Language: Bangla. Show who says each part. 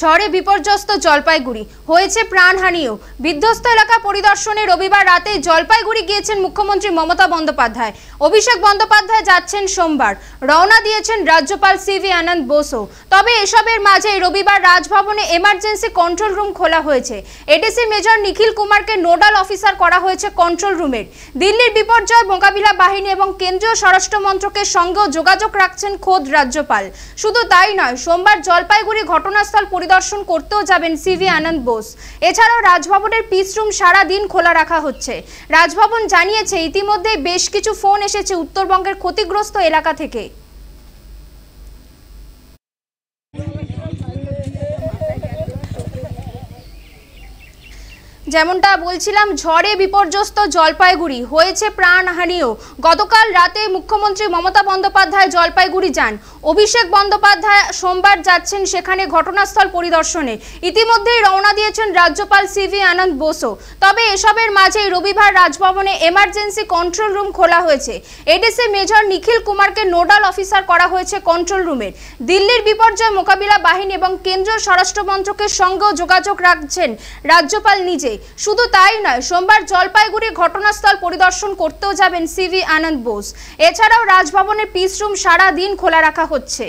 Speaker 1: ঝড়ে বিপর্যস্ত জলপাইগুড়ি হয়েছে প্রাণহানিও বিধ্বস্ত এলাকা পরিদর্শনে রবিবার রাতে জলপাইগুড়ি গিয়েছেন মুখ্যমন্ত্রী মমতা বন্দ্যোপাধ্যায় অভিষেক বন্দ্যোপাধ্যায় যাচ্ছেন সোমবার রওনা দিয়েছেন রাজ্যপাল সিভি আনন্দ বোসও তবে এসবের মাঝে রবিবার রাজভবনে এমার্জেন্সি কন্ট্রোল রুম খোলা হয়েছে এডিসি মেজর নিখিল কুমারকে নোডাল অফিসার করা হয়েছে কন্ট্রোল রুমের দিল্লির বিপর্যয় মোকাবিলা বাহিনী এবং কেন্দ্রীয় স্বরাষ্ট্র মন্ত্রকের সঙ্গেও যোগাযোগ রাখছেন খোদ রাজ্যপাল শুধু তাই নয় সোমবার জলপাইগুড়ি ঘটনাস্থল পরিদর্শন করতেও যাবেন সিভি আনন্দ বোস এছাড়াও রাজভবনের পিস রুম সারা দিন খোলা রাখা হচ্ছে রাজভবন জানিয়েছে ইতিমধ্যে বেশ কিছু ফোন এসেছে উত্তরবঙ্গের ক্ষতিগ্রস্ত এলাকা থেকে যেমনটা বলছিলাম ঝড়ে বিপর্যস্ত জলপাইগুড়ি হয়েছে প্রাণহানিও গতকাল রাতে মুখ্যমন্ত্রী মমতা বন্দ্যোপাধ্যায় জলপাইগুড়ি যান অভিষেক বন্দ্যোপাধ্যায় সোমবার যাচ্ছেন সেখানে ঘটনাস্থল পরিদর্শনে ইতিমধ্যেই রওনা দিয়েছেন রাজ্যপাল সিভি আনন্দ বোসও তবে এসবের মাঝেই রবিবার রাজভবনে এমার্জেন্সি কন্ট্রোল রুম খোলা হয়েছে এডিসি মেজর নিখিল কুমারকে নোডাল অফিসার করা হয়েছে কন্ট্রোল রুমের দিল্লির বিপর্যয় মোকাবিলা বাহিনী এবং কেন্দ্রীয় স্বরাষ্ট্রমন্ত্রকের সঙ্গেও যোগাযোগ রাখছেন রাজ্যপাল নিজে শুধু তাই নয় সোমবার জলপাইগুড়ি ঘটনাস্থল পরিদর্শন করতেও যাবেন সিভি আনন্দ বোস এছাড়াও রাজভবনের পিস রুম সারা দিন খোলা রাখা হচ্ছে